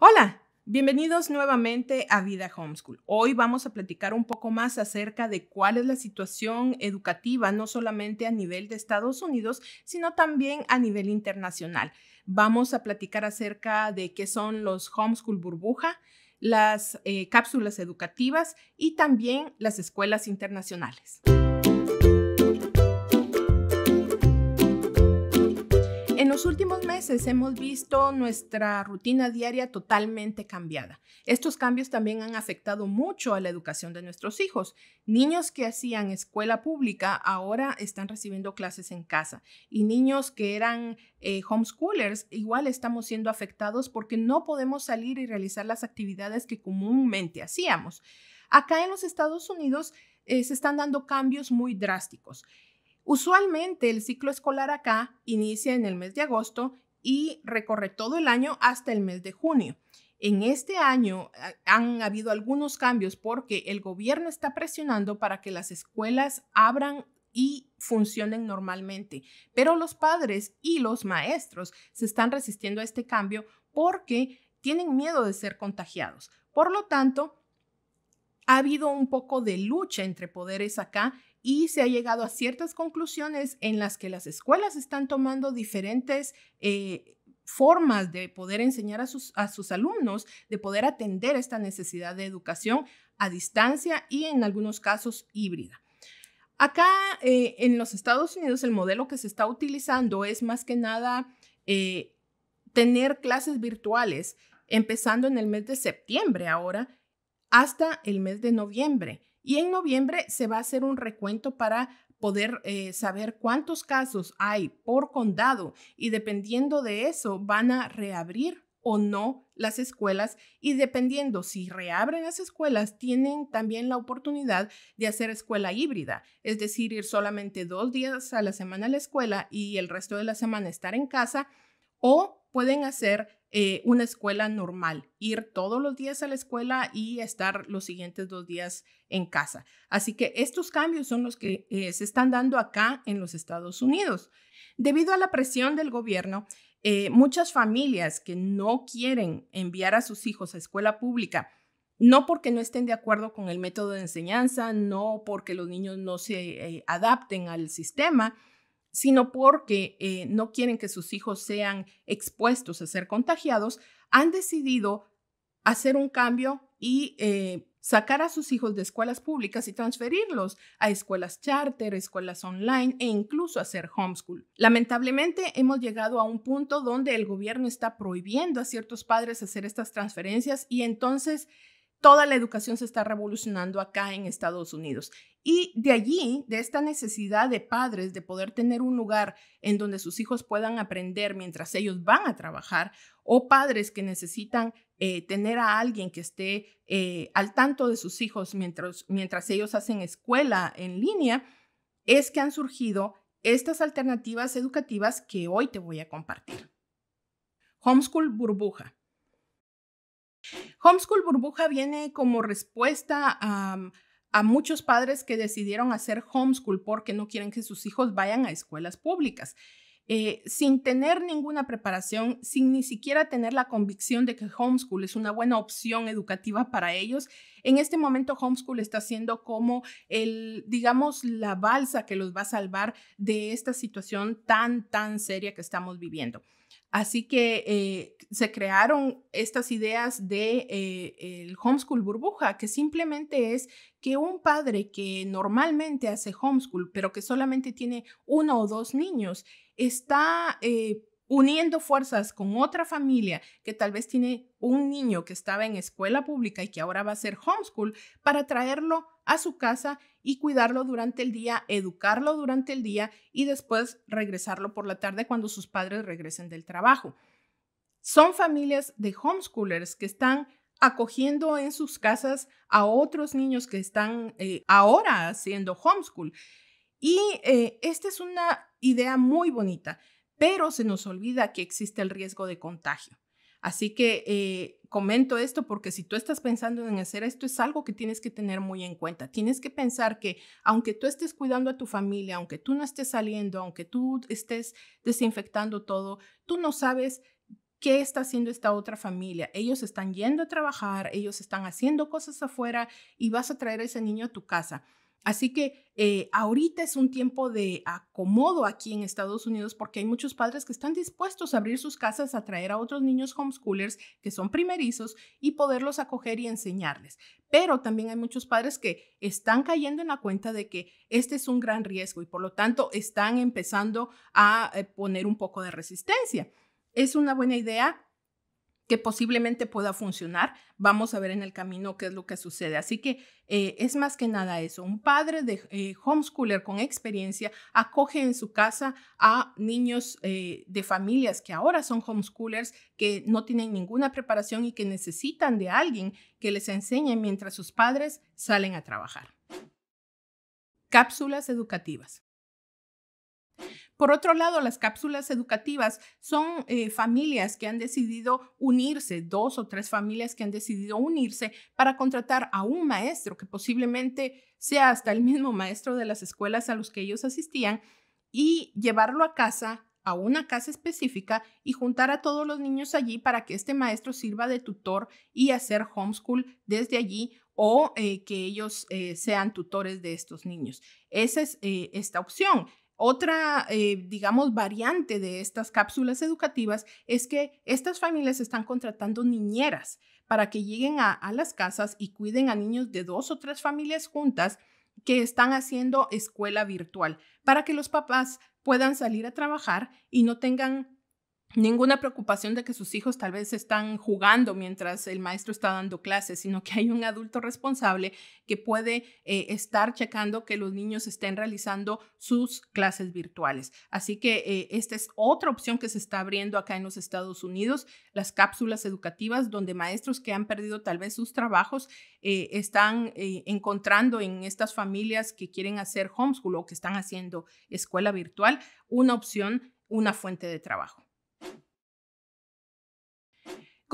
Hola, bienvenidos nuevamente a Vida Homeschool. Hoy vamos a platicar un poco más acerca de cuál es la situación educativa, no solamente a nivel de Estados Unidos, sino también a nivel internacional. Vamos a platicar acerca de qué son los homeschool burbuja, las eh, cápsulas educativas y también las escuelas internacionales. los últimos meses hemos visto nuestra rutina diaria totalmente cambiada. Estos cambios también han afectado mucho a la educación de nuestros hijos. Niños que hacían escuela pública ahora están recibiendo clases en casa y niños que eran eh, homeschoolers igual estamos siendo afectados porque no podemos salir y realizar las actividades que comúnmente hacíamos. Acá en los Estados Unidos eh, se están dando cambios muy drásticos. Usualmente el ciclo escolar acá inicia en el mes de agosto y recorre todo el año hasta el mes de junio. En este año ah, han habido algunos cambios porque el gobierno está presionando para que las escuelas abran y funcionen normalmente, pero los padres y los maestros se están resistiendo a este cambio porque tienen miedo de ser contagiados. Por lo tanto, ha habido un poco de lucha entre poderes acá y se ha llegado a ciertas conclusiones en las que las escuelas están tomando diferentes eh, formas de poder enseñar a sus, alumnos, de poder atender esta necesidad de educación a distancia y en algunos casos híbrida. Acá eh, en los Estados Unidos el modelo que se está utilizando es más que nada eh, tener clases virtuales, empezando en el mes de septiembre ahora hasta el mes de noviembre. Y en noviembre se va a hacer un recuento para poder eh, saber cuántos casos hay por condado y dependiendo de eso van a reabrir o no las escuelas y dependiendo si reabren las escuelas tienen también la oportunidad de hacer escuela híbrida, es decir, ir solamente dos días a la semana a la escuela y el resto de la semana estar en casa o pueden hacer eh, una escuela normal, ir todos los días a la escuela y estar los siguientes dos días en casa. Así que estos cambios son los que eh, se están dando acá en los Estados Unidos. Debido a la presión del gobierno, eh, muchas familias que no quieren enviar a sus hijos a escuela pública, no porque no estén de acuerdo con el método de enseñanza, no porque los niños no se adapten al sistema, sino porque eh, no quieren que sus hijos sean expuestos a ser contagiados, han decidido hacer un cambio y eh, sacar a sus hijos de escuelas públicas y transferirlos a escuelas charter, escuelas online e incluso hacer homeschool. Lamentablemente hemos llegado a un punto donde el gobierno está prohibiendo a ciertos padres hacer estas transferencias y entonces toda la educación se está revolucionando acá en Estados Unidos. Y de allí, de esta necesidad de padres de poder tener un lugar en donde sus hijos puedan aprender mientras ellos van a trabajar, o padres que necesitan eh, tener a alguien que esté eh, al tanto de sus hijos mientras, mientras ellos hacen escuela en línea, es que han surgido estas alternativas educativas que hoy te voy a compartir. Homeschool burbuja. Homeschool Burbuja viene como respuesta a, muchos padres que decidieron hacer homeschool porque no quieren que sus hijos vayan a escuelas públicas. Eh, sin tener ninguna preparación, sin ni siquiera tener la convicción de que homeschool es una buena opción educativa para ellos. En este momento homeschool está siendo como el, digamos, la balsa que los va a salvar de esta situación tan, tan seria que estamos viviendo. Así que eh, se crearon estas ideas de eh, el homeschool burbuja, que simplemente es que un padre que normalmente hace homeschool, pero que solamente tiene uno o dos niños, está eh, uniendo fuerzas con otra familia que tal vez tiene un niño que estaba en escuela pública y que ahora va a ser homeschool para traerlo a su casa y cuidarlo durante el día, educarlo durante el día y después regresarlo por la tarde cuando sus padres regresen del trabajo. Son familias de homeschoolers que están acogiendo en sus casas a otros niños que están eh, ahora haciendo homeschool. Y eh, esta es una idea muy bonita, pero se nos olvida que existe el riesgo de contagio. Así que eh, comento esto porque si tú estás pensando en hacer esto, es algo que tienes que tener muy en cuenta. Tienes que pensar que aunque tú estés cuidando a tu familia, aunque tú no estés saliendo, aunque tú estés desinfectando todo, tú no sabes ¿Qué está haciendo esta otra familia? Ellos están yendo a trabajar, ellos están haciendo cosas afuera y vas a traer a ese niño a tu casa. Así que eh, ahorita es un tiempo de acomodo aquí en Estados Unidos porque hay muchos padres que están dispuestos a abrir sus casas, a traer a otros niños homeschoolers que son primerizos y poderlos acoger y enseñarles. Pero también hay muchos padres que están cayendo en la cuenta de que este es un gran riesgo y por lo tanto están empezando a eh, poner un poco de resistencia. Es una buena idea que posiblemente pueda funcionar. Vamos a ver en el camino qué es lo que sucede. Así que eh, es más que nada eso. Un padre de eh, homeschooler con experiencia acoge en su casa a niños eh, de familias que ahora son homeschoolers, que no tienen ninguna preparación y que necesitan de alguien que les enseñe mientras sus padres salen a trabajar. Cápsulas educativas. Por otro lado, las cápsulas educativas son eh, familias que han decidido unirse, dos o tres familias que han decidido unirse para contratar a un maestro que posiblemente sea hasta el mismo maestro de las escuelas a los que ellos asistían y llevarlo a casa a una casa específica y juntar a todos los niños allí para que este maestro sirva de tutor y hacer homeschool desde allí o eh, que ellos eh, sean tutores de estos niños. Esa es esta opción. Otra, eh, digamos, variante de estas cápsulas educativas es que estas familias están contratando niñeras para que lleguen a, a las casas y cuiden a niños de dos o tres familias juntas que están haciendo escuela virtual, para que los papás puedan salir a trabajar y no tengan ninguna preocupación de que sus hijos tal vez están jugando mientras el maestro está dando clases, sino que hay un adulto responsable que puede eh, estar checando que los niños estén realizando sus clases virtuales. Así que eh, esta es otra opción que se está abriendo acá en los Estados Unidos, las cápsulas educativas donde maestros que han perdido tal vez sus trabajos eh, están encontrando en estas familias que quieren hacer homeschool o que están haciendo escuela virtual una opción, una fuente de trabajo.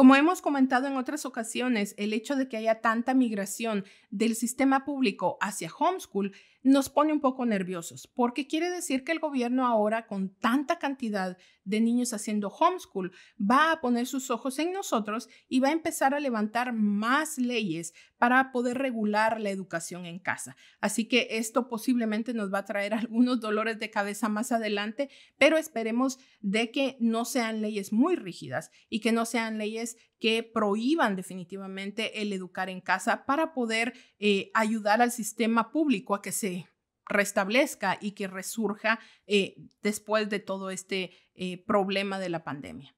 Como hemos comentado en otras ocasiones, el hecho de que haya tanta migración del sistema público hacia homeschool nos pone un poco nerviosos, porque quiere decir que el gobierno ahora, con tanta cantidad de niños haciendo homeschool, va a poner sus ojos en nosotros y va a empezar a levantar más leyes para poder regular la educación en casa. Así que esto posiblemente nos va a traer algunos dolores de cabeza más adelante, pero esperemos de que no sean leyes muy rígidas y que no sean leyes que prohíban definitivamente el educar en casa para poder eh, ayudar al sistema público a que se restablezca y que resurja eh, después de todo este eh, problema de la pandemia.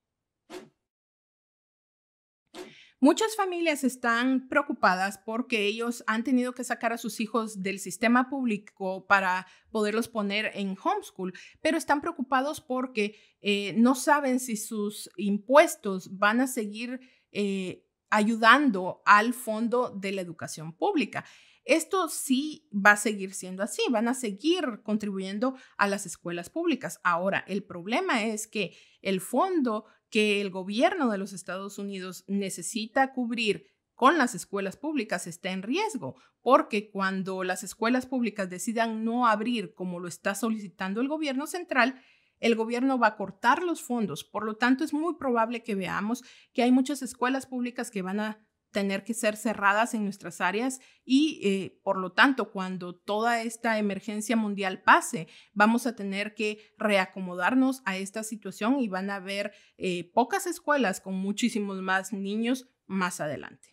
Muchas familias están preocupadas porque ellos han tenido que sacar a sus hijos del sistema público para poderlos poner en homeschool, pero están preocupados porque eh, no saben si sus impuestos van a seguir eh, ayudando al fondo de la educación pública. Esto sí va a seguir siendo así, van a seguir contribuyendo a las escuelas públicas. Ahora, el problema es que el fondo que el gobierno de los Estados Unidos necesita cubrir con las escuelas públicas está en riesgo, porque cuando las escuelas públicas decidan no abrir como lo está solicitando el gobierno central, el gobierno va a cortar los fondos. Por lo tanto, es muy probable que veamos que hay muchas escuelas públicas que van a tener que ser cerradas en nuestras áreas y, eh, por lo tanto, cuando toda esta emergencia mundial pase, vamos a tener que reacomodarnos a esta situación y van a haber eh, pocas escuelas con muchísimos más niños más adelante.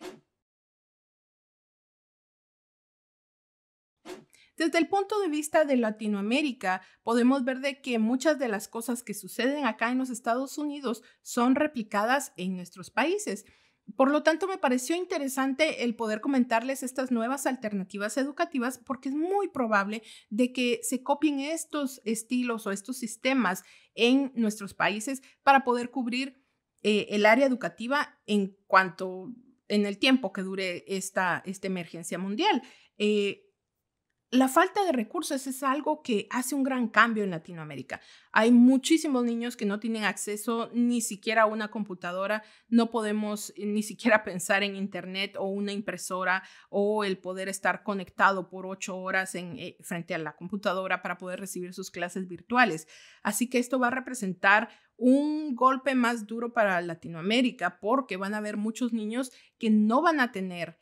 Desde el punto de vista de Latinoamérica, podemos ver de que muchas de las cosas que suceden acá en los Estados Unidos son replicadas en nuestros países. Por lo tanto, me pareció interesante el poder comentarles estas nuevas alternativas educativas porque es muy probable de que se copien estos estilos o estos sistemas en nuestros países para poder cubrir eh, el área educativa en cuanto en el tiempo que dure esta, esta emergencia mundial. Eh, la falta de recursos es algo que hace un gran cambio en Latinoamérica. Hay muchísimos niños que no tienen acceso ni siquiera a una computadora, no podemos eh, ni siquiera pensar en internet o una impresora o el poder estar conectado por ocho horas en, eh, frente a la computadora para poder recibir sus clases virtuales. Así que esto va a representar un golpe más duro para Latinoamérica porque van a haber muchos niños que no van a tener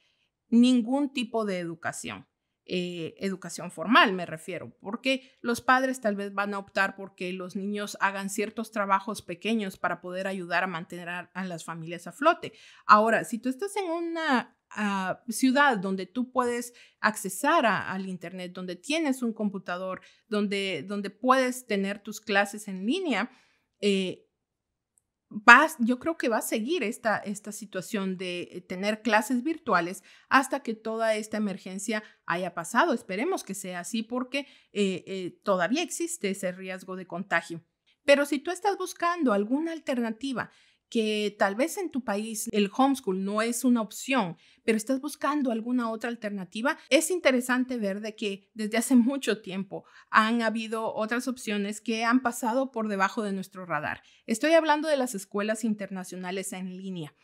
ningún tipo de educación. Eh, educación formal, me refiero, porque los padres tal vez van a optar porque los niños hagan ciertos trabajos pequeños para poder ayudar a mantener a, las familias a flote. Ahora, si tú estás en una ah, ciudad donde tú puedes accesar al Internet, donde tienes un computador, donde, donde puedes tener tus clases en línea, eh, yo creo que va a seguir esta, esta situación de eh, tener clases virtuales hasta que toda esta emergencia haya pasado. Esperemos que sea así porque eh, eh, todavía existe ese riesgo de contagio. Pero si tú estás buscando alguna alternativa que tal vez en tu país el homeschool no es una opción, pero estás buscando alguna otra alternativa, es interesante ver de que desde hace mucho tiempo han habido otras opciones que han pasado por debajo de nuestro radar. Estoy hablando de las escuelas internacionales en línea.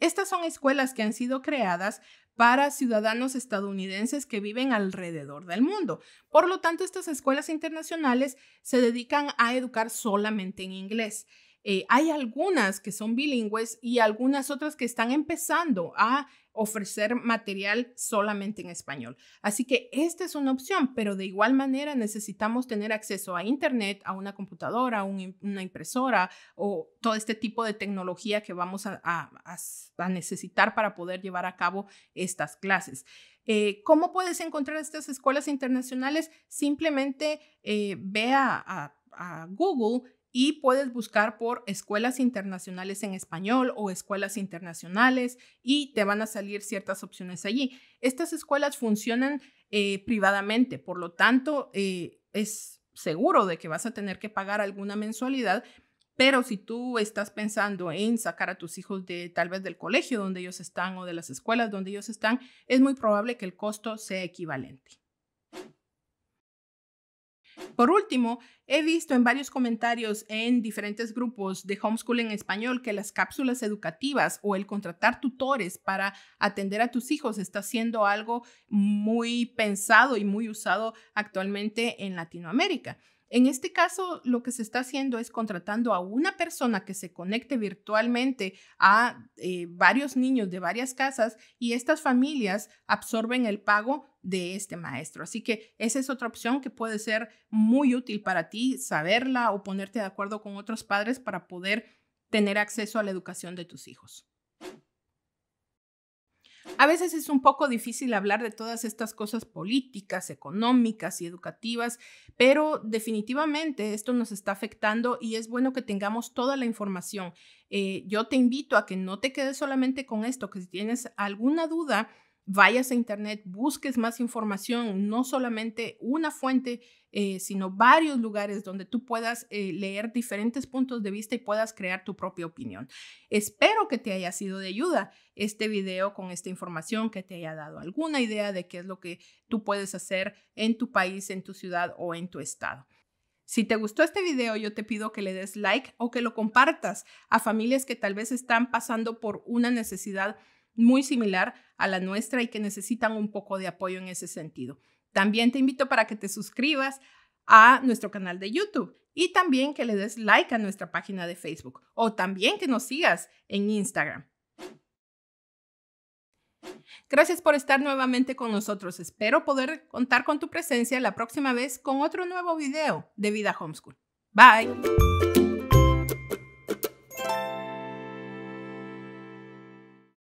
Estas son escuelas que han sido creadas para ciudadanos estadounidenses que viven alrededor del mundo. Por lo tanto, estas escuelas internacionales se dedican a educar solamente en inglés. Eh, hay algunas que son bilingües y algunas otras que están empezando a ofrecer material solamente en español. Así que esta es una opción, pero de igual manera necesitamos tener acceso a Internet, a una computadora, a una impresora o todo este tipo de tecnología que vamos a, necesitar para poder llevar a cabo estas clases. Eh, ¿Cómo puedes encontrar estas escuelas internacionales? Simplemente eh, ve a, a Google y puedes buscar por escuelas internacionales en español o escuelas internacionales y te van a salir ciertas opciones allí. Estas escuelas funcionan eh, privadamente, por lo tanto eh, es seguro de que vas a tener que pagar alguna mensualidad, pero si tú estás pensando en sacar a tus hijos de tal vez del colegio donde ellos están o de las escuelas donde ellos están, es muy probable que el costo sea equivalente. Por último, he visto en varios comentarios en diferentes grupos de homeschool en español que las cápsulas educativas o el contratar tutores para atender a tus hijos está siendo algo muy pensado y muy usado actualmente en Latinoamérica. En este caso, lo que se está haciendo es contratando a una persona que se conecte virtualmente a eh, varios niños de varias casas y estas familias absorben el pago de este maestro. Así que esa es otra opción que puede ser muy útil para ti, saberla o ponerte de acuerdo con otros padres para poder tener acceso a la educación de tus hijos. A veces es un poco difícil hablar de todas estas cosas políticas, económicas y educativas, pero definitivamente esto nos está afectando y es bueno que tengamos toda la información. Eh, yo te invito a que no te quedes solamente con esto, que si tienes alguna duda, vayas a internet, busques más información, no solamente una fuente, eh, sino varios lugares donde tú puedas eh, leer diferentes puntos de vista y puedas crear tu propia opinión. Espero que te haya sido de ayuda este video con esta información, que te haya dado alguna idea de qué es lo que tú puedes hacer en tu país, en tu ciudad o en tu estado. Si te gustó este video, yo te pido que le des like o que lo compartas a familias que tal vez están pasando por una necesidad muy similar a la nuestra y que necesitan un poco de apoyo en ese sentido. También te invito para que te suscribas a nuestro canal de YouTube y también que le des like a nuestra página de Facebook o también que nos sigas en Instagram. Gracias por estar nuevamente con nosotros. Espero poder contar con tu presencia la próxima vez con otro nuevo video de Vida Homeschool. Bye.